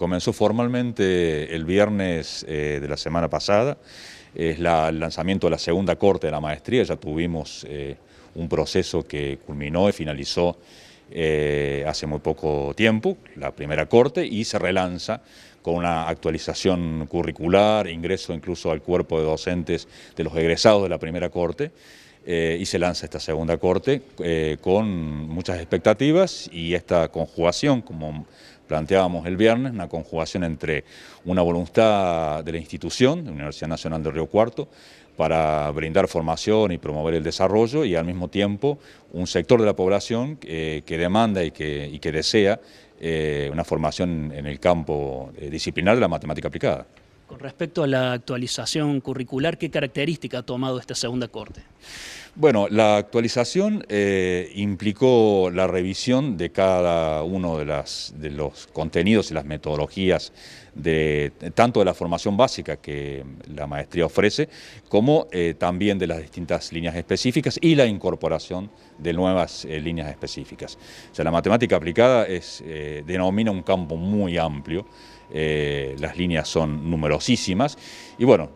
Comenzó formalmente el viernes eh, de la semana pasada, es el lanzamiento de la segunda corte de la maestría, ya tuvimos eh, un proceso que culminó y finalizó eh, hace muy poco tiempo, la primera corte, y se relanza con una actualización curricular, ingreso incluso al cuerpo de docentes de los egresados de la primera corte. Eh, y se lanza esta segunda corte eh, con muchas expectativas y esta conjugación, como planteábamos el viernes, una conjugación entre una voluntad de la institución, de la Universidad Nacional de Río Cuarto, para brindar formación y promover el desarrollo y al mismo tiempo un sector de la población eh, que demanda y que, y que desea una formación en el campo disciplinar de la matemática aplicada. Con respecto a la actualización curricular, ¿qué característica ha tomado esta segunda corte? Bueno, la actualización eh, implicó la revisión de cada uno de, los contenidos y las metodologías de, tanto de la formación básica que la maestría ofrece, como eh, también de las distintas líneas específicas y la incorporación de nuevas eh, líneas específicas. O sea, la matemática aplicada es, denomina un campo muy amplio, las líneas son numerosísimas y bueno,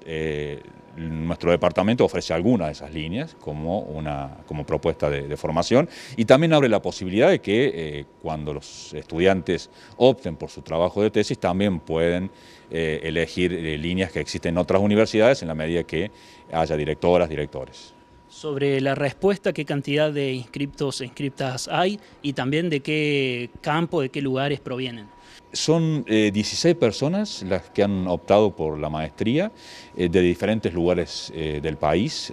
nuestro departamento ofrece alguna de esas líneas como, una, como propuesta de, formación y también abre la posibilidad de que eh, cuando los estudiantes opten por su trabajo de tesis también pueden eh, elegir eh, líneas que existen en otras universidades en la medida que haya directoras, directores sobre la respuesta, qué cantidad de inscriptos e inscriptas hay y también de qué campo, de qué lugares provienen. Son 16 eh, personas las que han optado por la maestría eh, de diferentes lugares eh, del país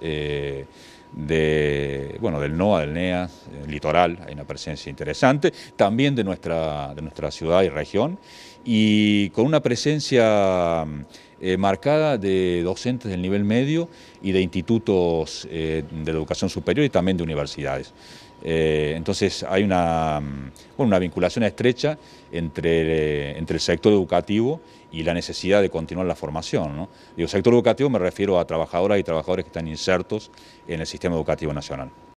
de, bueno, del NOA, del NEA, el litoral, hay una presencia interesante, también de nuestra, de nuestra ciudad y región, y con una presencia mm, eh, marcada de docentes del nivel medio y de institutos eh, de educación superior y también de universidades. Eh, entonces hay una, vinculación estrecha entre, el sector educativo y la necesidad de continuar la formación. ¿no? Digo, sector educativo me refiero a trabajadoras y trabajadores que están insertos en el sistema educativo nacional.